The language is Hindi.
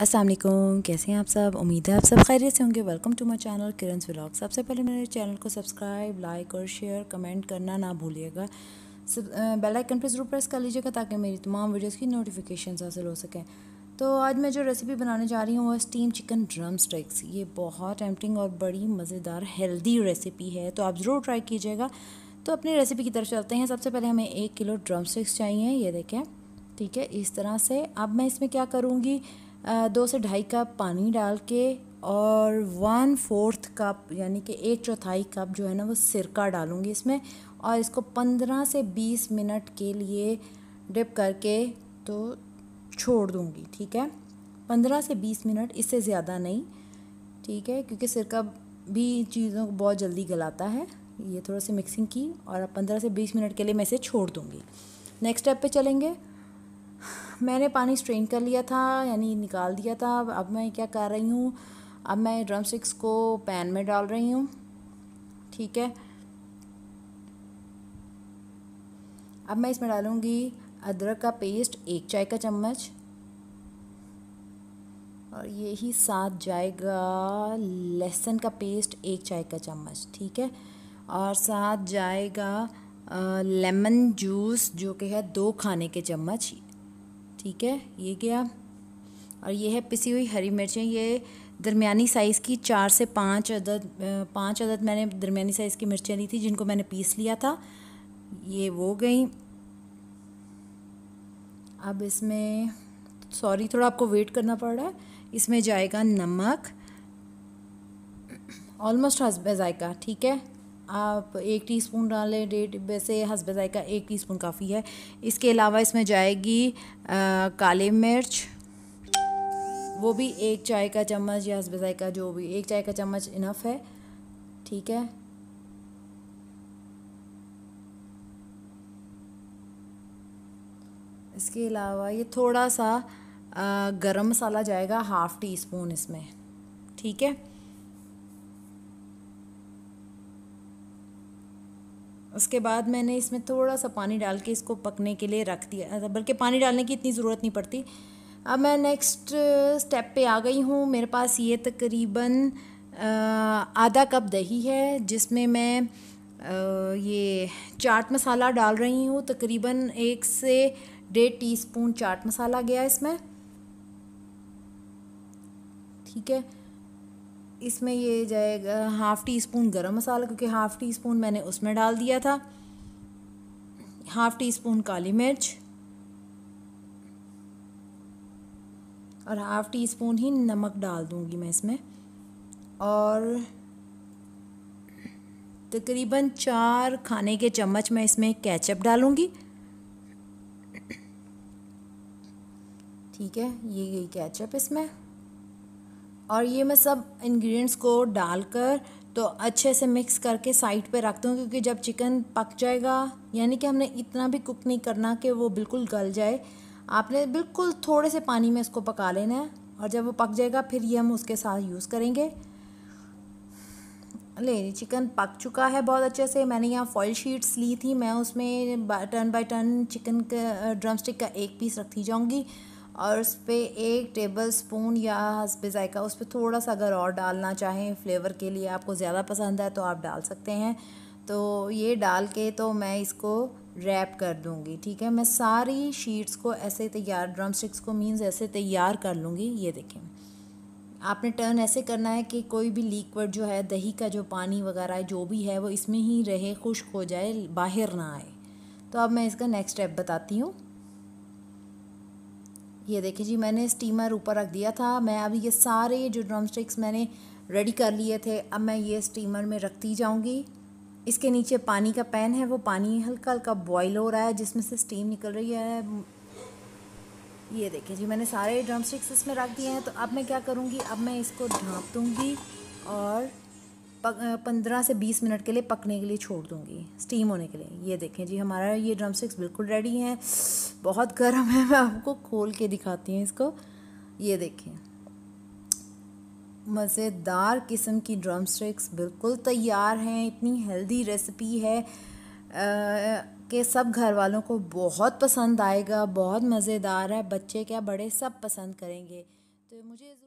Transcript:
असलम कैसे हैं आप सब उम्मीद है आप सब खैरियत से होंगे welcome to my channel Kiran's vlog सबसे पहले मेरे चैनल को सब्सक्राइब लाइक और शेयर कमेंट करना ना भूलिएगा बेल आइकन पर ज़रूर प्रेस कर लीजिएगा ताकि मेरी तमाम वीडियोज़ की नोटिफिकेशन हासिल हो सकें तो आज मैं जो रेसिपी बनाने जा रही हूँ वो स्टीम चिकन ड्रम स्टिक्स ये बहुत एम्पटिंग और बड़ी मज़ेदार हेल्दी रेसिपी है तो आप ज़रूर ट्राई कीजिएगा तो अपनी रेसिपी की तरफ चलते हैं सबसे पहले हमें एक किलो ड्रम स्टिक्स चाहिए ये देखें ठीक है इस तरह से अब मैं इसमें क्या करूँगी दो से ढाई कप पानी डाल के और वन फोर्थ कप यानी कि एक चौथाई कप जो है ना वो सिरका डालूँगी इसमें और इसको पंद्रह से बीस मिनट के लिए डिप करके तो छोड़ दूँगी ठीक है पंद्रह से बीस मिनट इससे ज़्यादा नहीं ठीक है क्योंकि सिरका भी चीज़ों को बहुत जल्दी गलाता है ये थोड़ा सा मिक्सिंग की और अब पंद्रह से बीस मिनट के लिए मैं इसे छोड़ दूँगी नेक्स्ट स्टेप पे चलेंगे मैंने पानी स्ट्रेन कर लिया था यानी निकाल दिया था अब मैं क्या कर रही हूँ अब मैं ड्रम स्टिक्स को पैन में डाल रही हूँ ठीक है अब मैं इसमें डालूँगी अदरक का पेस्ट एक चाय का चम्मच और यही साथ जाएगा लहसुन का पेस्ट एक चाय का चम्मच ठीक है और साथ जाएगा लेमन जूस जो कि है दो खाने के चम्मच ठीक है ये गया और ये है पिसी हुई हरी मिर्चें ये दरमियानी साइज़ की चार से पाँच अदद पाँच अदद मैंने दरमियानी साइज़ की मिर्चें ली थी जिनको मैंने पीस लिया था ये वो गई अब इसमें सॉरी थोड़ा आपको वेट करना पड़ रहा है इसमें जाएगा नमक ऑलमोस्ट हसब ठीक है आप एक टीस्पून डालें डेढ़ वैसे हसब का एक टीस्पून काफ़ी है इसके अलावा इसमें जाएगी आ, मिर्च वो भी एक चाय का चम्मच या हसब का जो भी एक चाय का चम्मच इनफ है ठीक है इसके अलावा ये थोड़ा सा गरम मसाला जाएगा हाफ़ टी स्पून इसमें ठीक है उसके बाद मैंने इसमें थोड़ा सा पानी डाल के इसको पकने के लिए रख दिया बल्कि पानी डालने की इतनी ज़रूरत नहीं पड़ती अब मैं नेक्स्ट स्टेप पे आ गई हूँ मेरे पास ये तकरीबन आधा कप दही है जिसमें मैं ये चाट मसाला डाल रही हूँ तकरीबन एक से डेढ़ टीस्पून चाट मसाला गया इसमें ठीक है इसमें ये जाएगा हाफ़ टी स्पून गर्म मसाला क्योंकि हाफ़ टी स्पून मैंने उसमें डाल दिया था हाफ़ टी स्पून काली मिर्च और हाफ़ टी स्पून ही नमक डाल दूँगी मैं इसमें और तकरीबन चार खाने के चम्मच मैं इसमें कैचअप डालूँगी ठीक है ये गई कैचअप इसमें और ये मैं सब इंग्रेडिएंट्स को डालकर तो अच्छे से मिक्स करके साइड पे रख दूँ क्योंकि जब चिकन पक जाएगा यानी कि हमने इतना भी कुक नहीं करना कि वो बिल्कुल गल जाए आपने बिल्कुल थोड़े से पानी में इसको पका लेना है और जब वो पक जाएगा फिर ये हम उसके साथ यूज़ करेंगे ले चिकन पक चुका है बहुत अच्छे से मैंने यहाँ फॉइल शीट्स ली थी मैं उसमें टर्न बाय टर्न चिकन का स्टिक का एक पीस रखती जाऊँगी और उस पर एक टेबल स्पून या हसब जायका उस पर थोड़ा सा अगर और डालना चाहें फ्लेवर के लिए आपको ज़्यादा पसंद है तो आप डाल सकते हैं तो ये डाल के तो मैं इसको रैप कर दूँगी ठीक है मैं सारी शीट्स को ऐसे तैयार ड्रम स्टिक्स को मीन्स ऐसे तैयार कर लूँगी ये देखें आपने टर्न ऐसे करना है कि कोई भी लिक्वड जो है दही का जो पानी वगैरह जो भी है वो इसमें ही रहे खुश्क हो जाए बाहर ना आए तो अब मैं इसका नेक्स्ट स्टेप बताती हूँ ये देखिए जी मैंने स्टीमर ऊपर रख दिया था मैं अभी ये सारे जो स्टिक्स मैंने रेडी कर लिए थे अब मैं ये स्टीमर में रखती जाऊँगी इसके नीचे पानी का पैन है वो पानी हल्का हल्का बॉयल हो रहा है जिसमें से स्टीम निकल रही है ये देखिए जी मैंने सारे स्टिक्स इसमें रख दिए हैं तो अब मैं क्या करूँगी अब मैं इसको ढाँप दूँगी और पंद्रह से बीस मिनट के लिए पकने के लिए छोड़ दूँगी स्टीम होने के लिए ये देखें जी हमारा ये ड्रम स्टिक्स बिल्कुल रेडी हैं बहुत गर्म है मैं आपको खोल के दिखाती हूँ इसको ये देखें मज़ेदार किस्म की ड्रम स्टिक्स बिल्कुल तैयार हैं इतनी हेल्दी रेसिपी है कि सब घर वालों को बहुत पसंद आएगा बहुत मज़ेदार है बच्चे क्या बड़े सब पसंद करेंगे तो मुझे